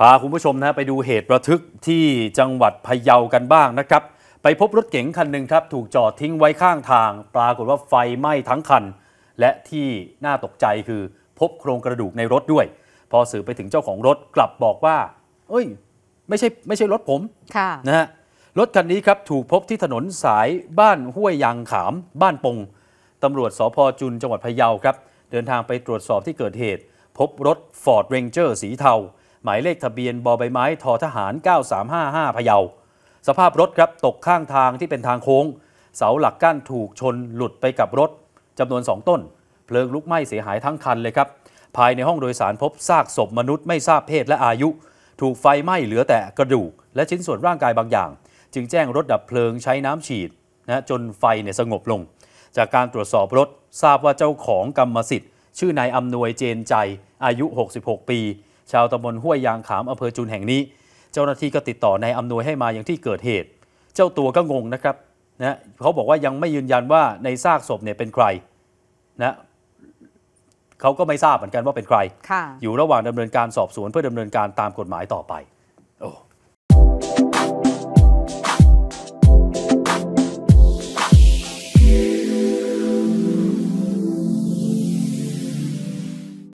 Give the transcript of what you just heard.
พาคุณผู้ชมนะไปดูเหตุระทึกที่จังหวัดพะเยากันบ้างนะครับ ไปพบรถเก๋งคันหนึ่งครับ ถูกจอดทิ้งไว้ข้างทาง ปรากฏว่าไฟไหม้ทั้งคัน และที่น่าตกใจคือพบโครงกระดูกในรถด้วย พอสื่อไปถึงเจ้าของรถกลับบอกว่า เอ้ย ไม่ใช่ไม่ใช่รถผมะนะฮะรถคันนี้ครับ ถูกพบที่ถนนสายบ้านห้วยยางขามบ้านปงตำรวจสพจุนจังหวัดพะเยาครับ เดินทางไปตรวจสอบที่เกิดเหตุ พบรถฟอร์ดเรนเจอร์สีเทาหมายเลขทะเบียนบอใบไม้ทอทหาร 9355 พะเยา สภาพรถครับตกข้างทางที่เป็นทางโค้ง เสาหลักกั้นถูกชนหลุดไปกับรถจำนวน 2 ต้น เพลิงลุกไหม้เสียหายทั้งคันเลยครับ ภายในห้องโดยสารพบซากศพมนุษย์ไม่ทราบเพศและอายุ ถูกไฟไหม้เหลือแต่กระดูก และชิ้นส่วนร่างกายบางอย่าง จึงแจ้งรถดับเพลิงใช้น้ำฉีดนะจนไฟเนี่ยสงบลง จากการตรวจสอบรถทราบว่าเจ้าของกรรมสิทธิ์ ชื่อนายอำนวยเจนใจอายุ 66 ปีชาวตำบลห้วยยางขามอำเภอจุนแห่งนี้ เจ้าหน้าที่ก็ติดต่อนายอำนวยให้มาอย่างที่เกิดเหตุ เจ้าตัวก็งงนะครับนะเขาบอกว่ายังไม่ยืนยันว่าในซากศพเนี่ยเป็นใคร นะเขาก็ไม่ทราบเหมือนกันว่าเป็นใคร อยู่ระหว่างดำเนินการสอบสวนเพื่อดำเนินการตามกฎหมายต่อไป โอ้